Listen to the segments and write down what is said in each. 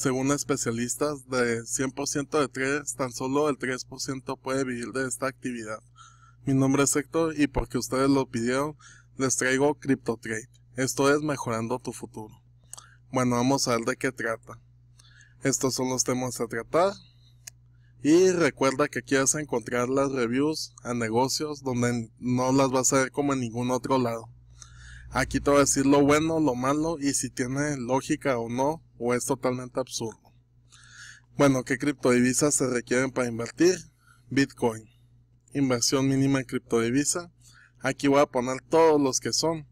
Según especialistas, de 100% de traders, tan solo el 3% puede vivir de esta actividad. Mi nombre es Héctor y porque ustedes lo pidieron, les traigo CryptoTrade. Esto es mejorando tu futuro. Bueno, vamos a ver de qué trata. Estos son los temas a tratar. Y recuerda que aquí vas a encontrar las reviews a negocios donde no las vas a ver como en ningún otro lado. Aquí te voy a decir lo bueno, lo malo y si tiene lógica o no o es totalmente absurdo. Bueno, ¿qué criptodivisas se requieren para invertir? Bitcoin. Inversión mínima en criptodivisa. Aquí voy a poner todos los que son.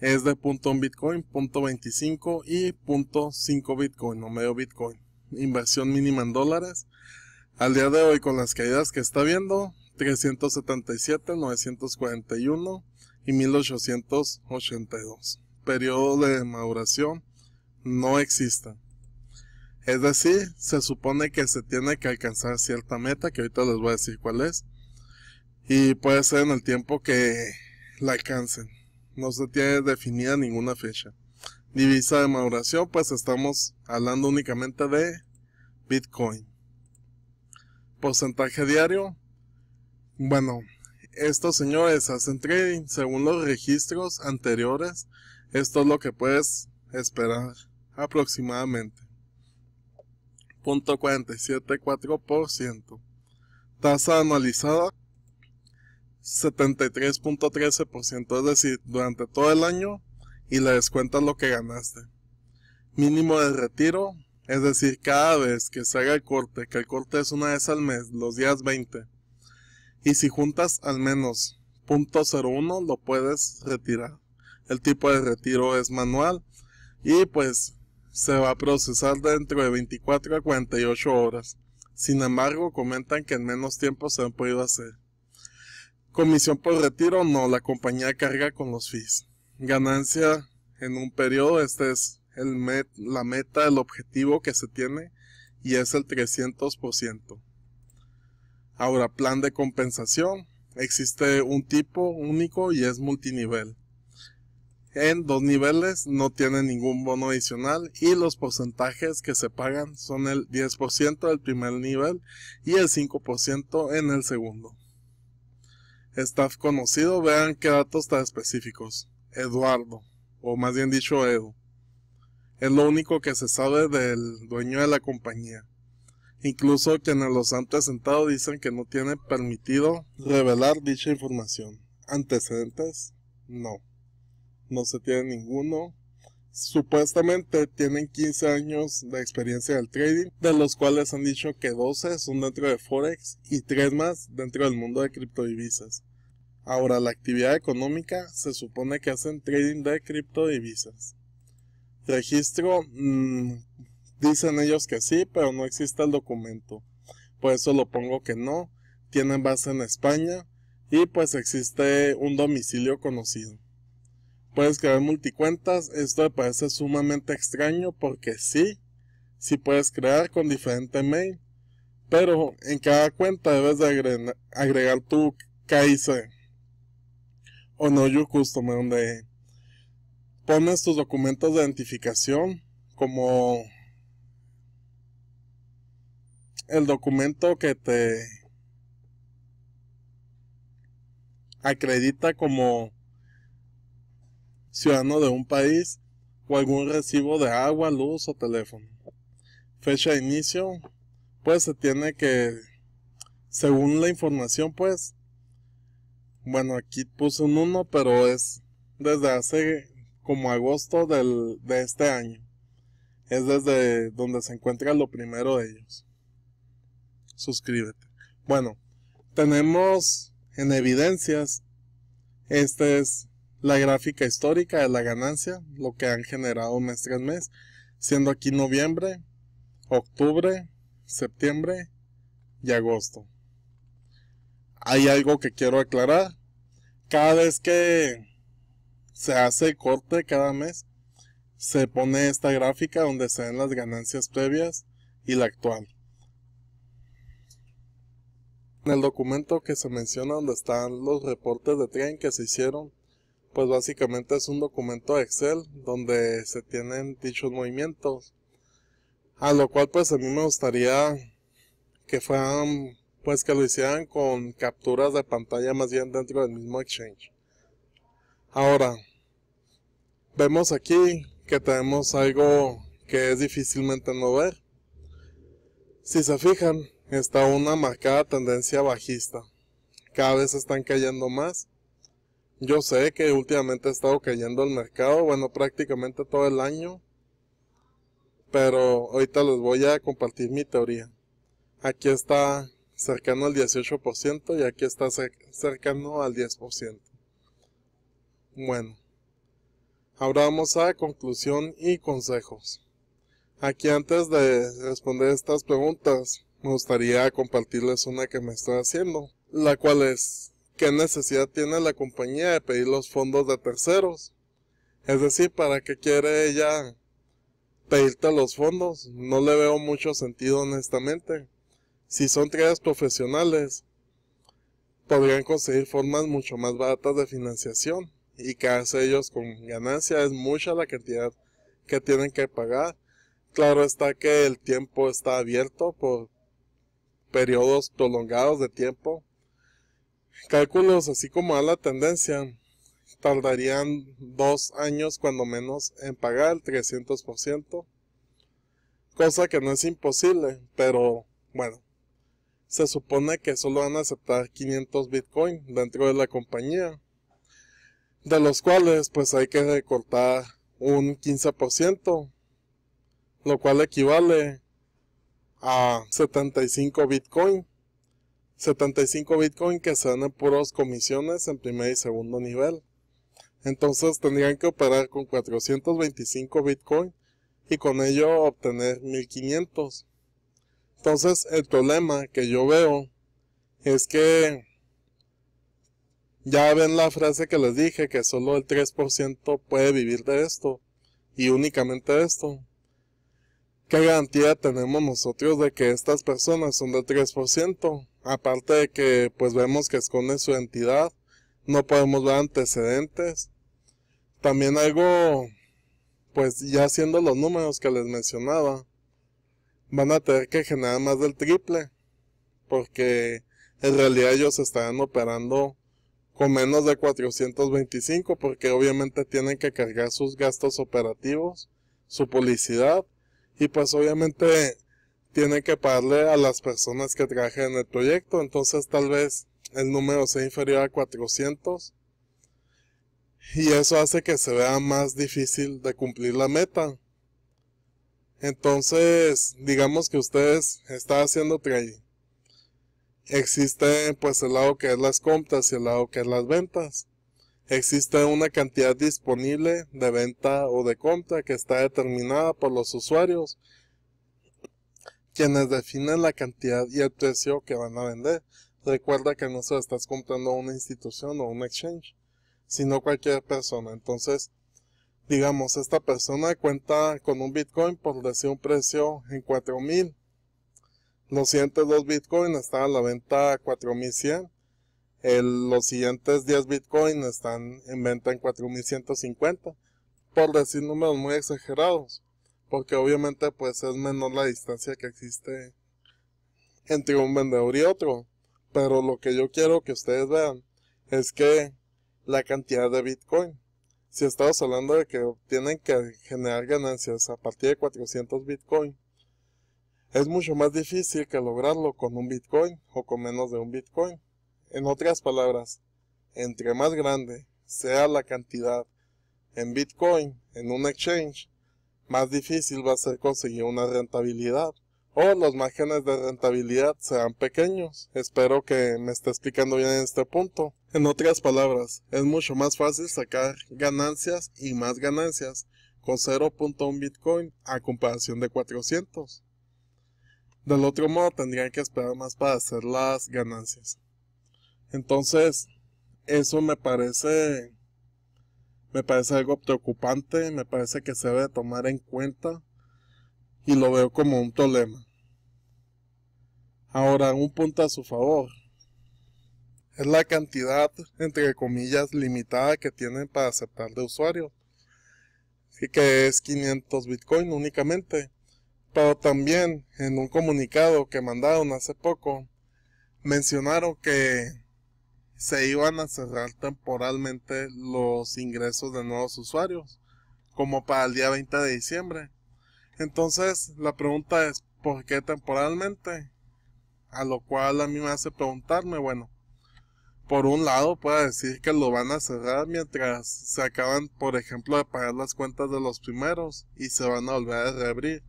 Es de punto .1 Bitcoin, punto .25 y punto .5 Bitcoin o medio Bitcoin. Inversión mínima en dólares. Al día de hoy con las caídas que está viendo, 377, 941 y 1882. Periodo de maduración no exista Es decir, se supone que se tiene que alcanzar cierta meta, que ahorita les voy a decir cuál es, y puede ser en el tiempo que la alcancen. No se tiene definida ninguna fecha. Divisa de maduración, pues estamos hablando únicamente de Bitcoin. Porcentaje diario. Bueno, estos señores hacen trading según los registros anteriores. Esto es lo que puedes esperar aproximadamente. 0.474%. Tasa anualizada 73.13%, es decir, durante todo el año y le descuentas lo que ganaste. Mínimo de retiro, es decir, cada vez que se haga el corte, que el corte es una vez al mes, los días 20. Y si juntas al menos 0.01 lo puedes retirar. El tipo de retiro es manual y pues se va a procesar dentro de 24 a 48 horas. Sin embargo, comentan que en menos tiempo se han podido hacer. Comisión por retiro, no, la compañía carga con los fees. Ganancia en un periodo, esta es la meta, el objetivo que se tiene y es el 300%. Ahora, plan de compensación. Existe un tipo único y es multinivel en dos niveles, no tiene ningún bono adicional y los porcentajes que se pagan son el 10% del primer nivel y el 5% en el segundo. Staff conocido, vean qué datos tan específicos. Eduardo, o más bien dicho Edu. Es lo único que se sabe del dueño de la compañía. Incluso quienes los han presentado dicen que no tiene permitido revelar dicha información. ¿Antecedentes? No no se tiene ninguno. Supuestamente tienen 15 años de experiencia del trading, de los cuales han dicho que 12 son dentro de Forex y 3 más dentro del mundo de criptodivisas. Ahora, la actividad económica se supone que hacen trading de criptodivisas. Registro, mm, dicen ellos que sí, pero no existe el documento. Por eso lo pongo que no. Tienen base en España y pues existe un domicilio conocido. Puedes crear multicuentas, esto me parece sumamente extraño porque sí, sí puedes crear con diferente mail, pero en cada cuenta debes de agregar, tu KIC o no Your customer donde pones tus documentos de identificación como el documento que te acredita como ciudadano de un país o algún recibo de agua, luz o teléfono. Fecha de inicio, pues se tiene que, según la información, pues, bueno, aquí puse un 1, pero es desde hace como agosto del, de este año. Es desde donde se encuentra lo primero de ellos. Suscríbete. Bueno, tenemos en evidencias, este es la gráfica histórica de la ganancia, lo que han generado mes tras mes, siendo aquí noviembre, octubre, septiembre y agosto. Hay algo que quiero aclarar. Cada vez que se hace corte cada mes, se pone esta gráfica donde se ven las ganancias previas y la actual. En el documento que se menciona donde están los reportes de tren que se hicieron pues básicamente es un documento de Excel donde se tienen dichos movimientos. A lo cual pues a mí me gustaría que fueran, pues que lo hicieran con capturas de pantalla más bien dentro del mismo Exchange. Ahora, vemos aquí que tenemos algo que es difícilmente no ver. Si se fijan, está una marcada tendencia bajista. Cada vez están cayendo más yo sé que últimamente he estado cayendo el mercado, bueno, prácticamente todo el año, pero ahorita les voy a compartir mi teoría. Aquí está cercano al 18% y aquí está cercano al 10%. Bueno, ahora vamos a conclusión y consejos. Aquí antes de responder estas preguntas, me gustaría compartirles una que me estoy haciendo, la cual es, ¿Qué necesidad tiene la compañía de pedir los fondos de terceros? Es decir, ¿para qué quiere ella pedirte los fondos? No le veo mucho sentido honestamente. Si son tareas profesionales, podrían conseguir formas mucho más baratas de financiación y que ellos con ganancia es mucha la cantidad que tienen que pagar. Claro está que el tiempo está abierto por periodos prolongados de tiempo Cálculos así como a la tendencia, tardarían dos años cuando menos en pagar el 300%, cosa que no es imposible, pero bueno, se supone que solo van a aceptar 500 Bitcoin dentro de la compañía, de los cuales pues hay que recortar un 15%, lo cual equivale a 75 Bitcoin. 75 Bitcoin que se dan en puros comisiones en primer y segundo nivel. Entonces tendrían que operar con 425 Bitcoin y con ello obtener 1500. Entonces el problema que yo veo es que ya ven la frase que les dije, que solo el 3% puede vivir de esto y únicamente de esto. ¿Qué garantía tenemos nosotros de que estas personas son del 3%? aparte de que pues vemos que esconde su entidad, no podemos ver antecedentes. También algo, pues ya siendo los números que les mencionaba, van a tener que generar más del triple, porque en realidad ellos estarán operando con menos de 425, porque obviamente tienen que cargar sus gastos operativos, su publicidad, y pues obviamente tiene que pagarle a las personas que trabajan en el proyecto, entonces tal vez el número sea inferior a 400 y eso hace que se vea más difícil de cumplir la meta. Entonces, digamos que ustedes están haciendo trading. Existe pues el lado que es las compras y el lado que es las ventas. Existe una cantidad disponible de venta o de compra que está determinada por los usuarios quienes definen la cantidad y el precio que van a vender. Recuerda que no se estás comprando a una institución o un exchange, sino cualquier persona. Entonces, digamos, esta persona cuenta con un Bitcoin por decir un precio en 4000. Los siguientes dos Bitcoin están a la venta a 4100. los siguientes 10 Bitcoin están en venta en 4150. Por decir números muy exagerados porque obviamente pues es menor la distancia que existe entre un vendedor y otro. Pero lo que yo quiero que ustedes vean es que la cantidad de Bitcoin. Si estamos hablando de que tienen que generar ganancias a partir de 400 Bitcoin, es mucho más difícil que lograrlo con un Bitcoin o con menos de un Bitcoin. En otras palabras, entre más grande sea la cantidad en Bitcoin en un exchange, más difícil va a ser conseguir una rentabilidad o los márgenes de rentabilidad sean pequeños. Espero que me esté explicando bien en este punto. En otras palabras, es mucho más fácil sacar ganancias y más ganancias con 0.1 Bitcoin a comparación de 400. Del otro modo tendrían que esperar más para hacer las ganancias. Entonces, eso me parece me parece algo preocupante, me parece que se debe tomar en cuenta y lo veo como un problema. Ahora, un punto a su favor es la cantidad, entre comillas, limitada que tienen para aceptar de usuario. y que es 500 Bitcoin únicamente. Pero también en un comunicado que mandaron hace poco, mencionaron que se iban a cerrar temporalmente los ingresos de nuevos usuarios, como para el día 20 de diciembre. Entonces, la pregunta es, ¿por qué temporalmente? A lo cual a mí me hace preguntarme, bueno, por un lado puedo decir que lo van a cerrar mientras se acaban, por ejemplo, de pagar las cuentas de los primeros y se van a volver a reabrir.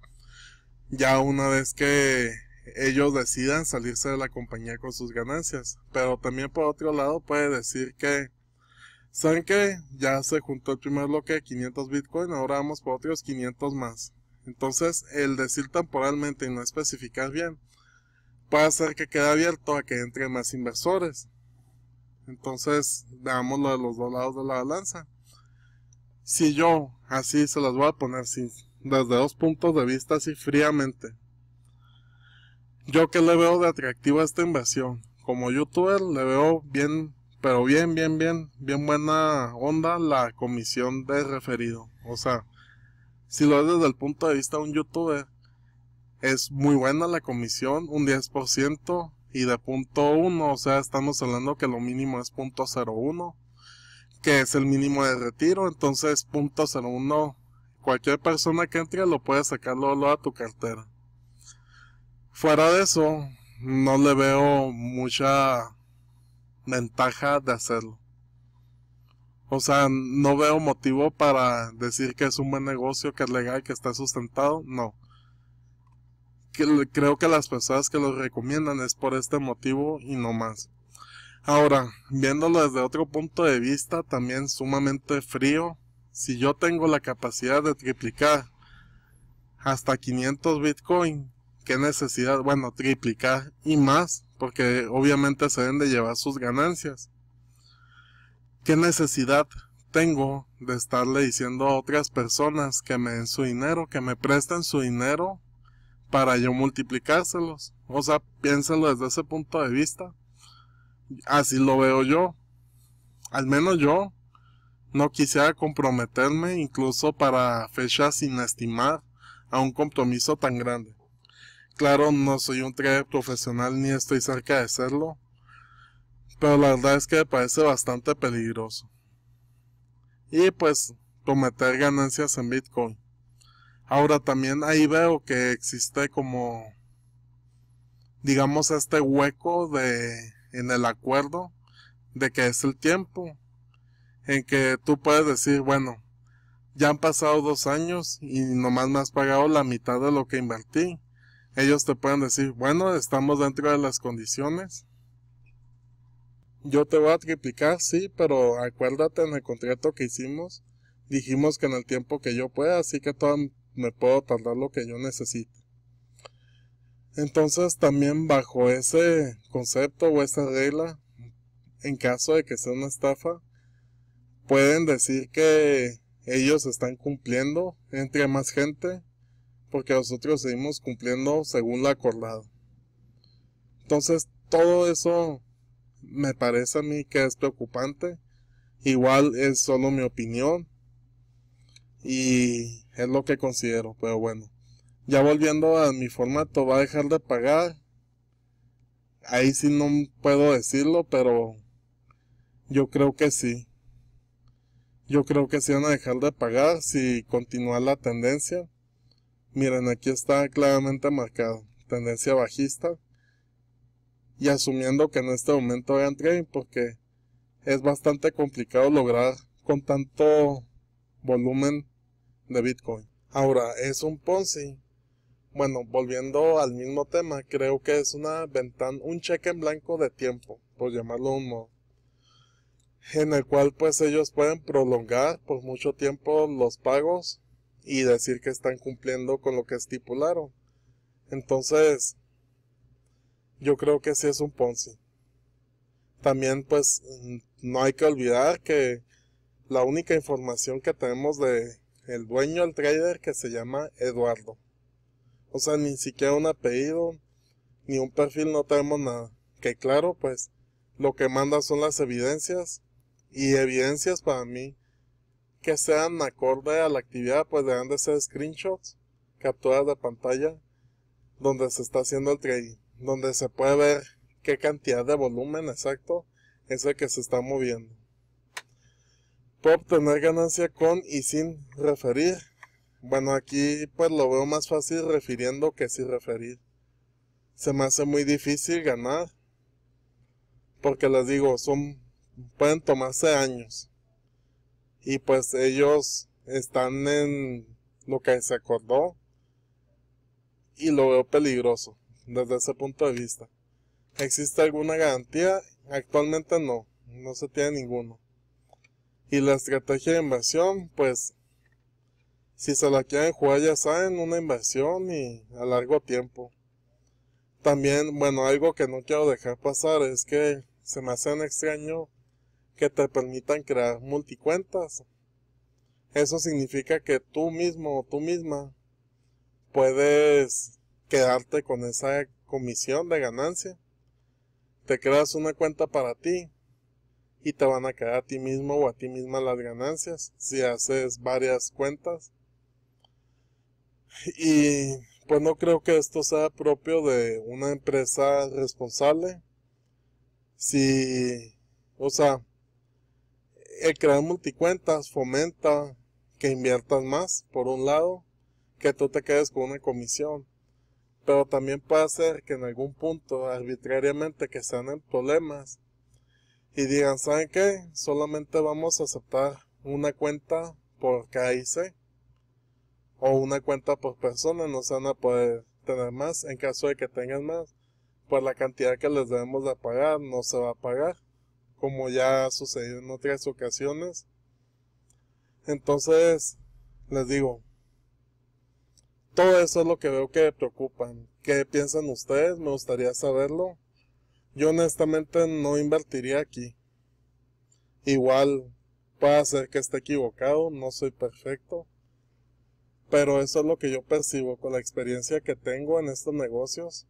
Ya una vez que ellos decidan salirse de la compañía con sus ganancias. Pero también por otro lado puede decir que, ¿saben que Ya se juntó el primer bloque de 500 Bitcoin, ahora vamos por otros 500 más. Entonces, el decir temporalmente y no especificar bien puede hacer que quede abierto a que entren más inversores. Entonces, veamos de los dos lados de la balanza. Si yo, así se las voy a poner, desde dos puntos de vista, así fríamente, yo que le veo de a esta inversión Como youtuber le veo bien, pero bien, bien, bien, bien buena onda la comisión de referido. O sea, si lo ves desde el punto de vista de un youtuber, es muy buena la comisión, un 10% y de punto uno, o sea, estamos hablando que lo mínimo es punto cero que es el mínimo de retiro, entonces punto cero cualquier persona que entre lo puede sacarlo a tu cartera. Fuera de eso, no le veo mucha ventaja de hacerlo. O sea, no veo motivo para decir que es un buen negocio, que es legal, que está sustentado. No. creo que las personas que lo recomiendan es por este motivo y no más. Ahora, viéndolo desde otro punto de vista, también sumamente frío, si yo tengo la capacidad de triplicar hasta 500 Bitcoin, qué necesidad, bueno, triplicar y más, porque obviamente se deben de llevar sus ganancias. ¿Qué necesidad tengo de estarle diciendo a otras personas que me den su dinero, que me presten su dinero para yo multiplicárselos? O sea, piénselo desde ese punto de vista. Así lo veo yo. Al menos yo no quisiera comprometerme incluso para fechas sin estimar a un compromiso tan grande. Claro, no soy un trader profesional ni estoy cerca de serlo, pero la verdad es que me parece bastante peligroso. Y pues cometer ganancias en Bitcoin. Ahora también ahí veo que existe como, digamos, este hueco de, en el acuerdo de que es el tiempo en que tú puedes decir, bueno, ya han pasado dos años y nomás me has pagado la mitad de lo que invertí ellos te pueden decir, bueno, estamos dentro de las condiciones. Yo te voy a triplicar, sí, pero acuérdate en el contrato que hicimos, dijimos que en el tiempo que yo pueda, así que todo me puedo tardar lo que yo necesite. Entonces también bajo ese concepto o esa regla, en caso de que sea una estafa, pueden decir que ellos están cumpliendo entre más gente, porque nosotros seguimos cumpliendo según lo acordado. Entonces, todo eso me parece a mí que es preocupante. Igual es solo mi opinión y es lo que considero, pero bueno. Ya volviendo a mi formato, va a dejar de pagar. Ahí sí no puedo decirlo, pero yo creo que sí. Yo creo que sí van a dejar de pagar si continúa la tendencia. Miren, aquí está claramente marcado, tendencia bajista. Y asumiendo que en este momento hagan trading, porque es bastante complicado lograr con tanto volumen de Bitcoin. Ahora, es un Ponzi. Bueno, volviendo al mismo tema, creo que es una ventana, un cheque en blanco de tiempo, por llamarlo un modo, en el cual pues ellos pueden prolongar por mucho tiempo los pagos y decir que están cumpliendo con lo que estipularon. Entonces, yo creo que sí es un Ponzi. También pues no hay que olvidar que la única información que tenemos de el dueño del trader que se llama Eduardo. O sea, ni siquiera un apellido, ni un perfil, no tenemos nada. Que claro, pues lo que manda son las evidencias y evidencias para mí que sean acorde a la actividad, pues deben de ser screenshots, capturas de pantalla, donde se está haciendo el trading, donde se puede ver qué cantidad de volumen exacto es el que se está moviendo. por obtener ganancia con y sin referir. Bueno, aquí pues lo veo más fácil refiriendo que sin referir. Se me hace muy difícil ganar. Porque les digo, son pueden tomarse años. Y pues ellos están en lo que se acordó. Y lo veo peligroso desde ese punto de vista. ¿Existe alguna garantía? Actualmente no, no se tiene ninguno. Y la estrategia de inversión, pues, si se la quieren jugar ya saben, una inversión y a largo tiempo. También, bueno, algo que no quiero dejar pasar es que se me hacen extraño que te permitan crear multicuentas. Eso significa que tú mismo o tú misma puedes quedarte con esa comisión de ganancia. Te creas una cuenta para ti y te van a quedar a ti mismo o a ti misma las ganancias si haces varias cuentas. Y pues no creo que esto sea propio de una empresa responsable. Si, o sea, el crear multicuentas fomenta que inviertas más, por un lado, que tú te quedes con una comisión, pero también puede ser que en algún punto, arbitrariamente, que sean en problemas y digan, ¿saben qué? Solamente vamos a aceptar una cuenta por KIC o una cuenta por persona, no se van a poder tener más. En caso de que tengan más, pues la cantidad que les debemos de pagar no se va a pagar como ya ha sucedido en otras ocasiones. Entonces, les digo, todo eso es lo que veo que preocupan. ¿Qué piensan ustedes? Me gustaría saberlo. Yo honestamente no invertiría aquí. Igual puede ser que esté equivocado, no soy perfecto. Pero eso es lo que yo percibo con la experiencia que tengo en estos negocios.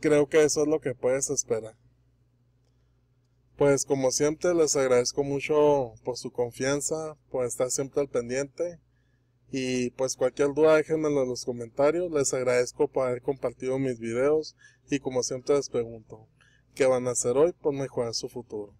Creo que eso es lo que puedes esperar. Pues como siempre les agradezco mucho por su confianza, por estar siempre al pendiente. Y pues cualquier duda déjenmelo en los comentarios. Les agradezco por haber compartido mis videos. Y como siempre les pregunto, ¿qué van a hacer hoy por mejorar su futuro?